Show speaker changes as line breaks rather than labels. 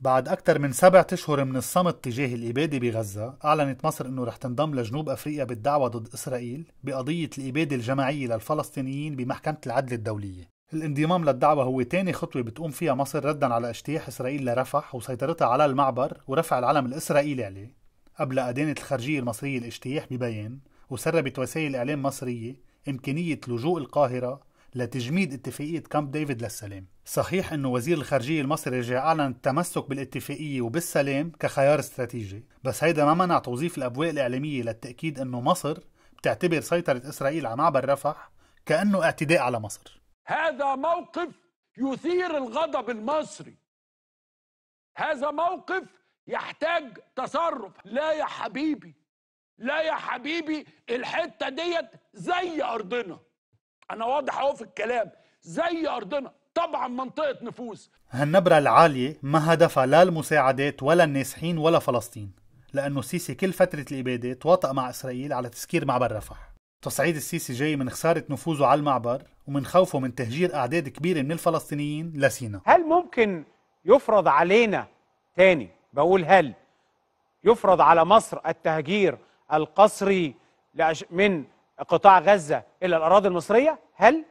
بعد أكثر من سبعة أشهر من الصمت تجاه الإبادة بغزة أعلنت مصر أنه رح تنضم لجنوب أفريقيا بالدعوة ضد إسرائيل بقضية الإبادة الجماعية للفلسطينيين بمحكمة العدل الدولية الانضمام للدعوة هو تاني خطوة بتقوم فيها مصر ردا على اجتياح إسرائيل لرفح وسيطرتها على المعبر ورفع العلم الإسرائيلي عليه قبل أدانت الخارجية المصرية الاجتياح ببيان وسربت وسائل إعلام مصرية إمكانية لجوء القاهرة لتجميد اتفاقية كامب ديفيد للسلام صحيح أنه وزير الخارجية المصري رجع أعلن التمسك بالاتفاقية وبالسلام كخيار استراتيجي بس هيدا ما منع توظيف الأبواق الإعلامية للتأكيد أنه مصر بتعتبر سيطرة إسرائيل على معبر رفح كأنه اعتداء على مصر هذا موقف يثير الغضب المصري
هذا موقف يحتاج تصرف لا يا حبيبي لا يا حبيبي الحتة ديت زي أرضنا انا واضح اهو في الكلام زي ارضنا طبعا منطقه نفوذ
هالنبره العاليه ما هدفها لا المساعدات ولا النازحين ولا فلسطين لانه السيسي كل فتره الاباده تواطأ مع اسرائيل على تسكير معبر رفح تصعيد السيسي جاي من خساره نفوذه على المعبر ومن خوفه من تهجير اعداد كبيره من الفلسطينيين لسينا هل ممكن يفرض علينا تاني بقول هل يفرض على مصر التهجير
القسري من قطاع غزة إلى الأراضي المصرية هل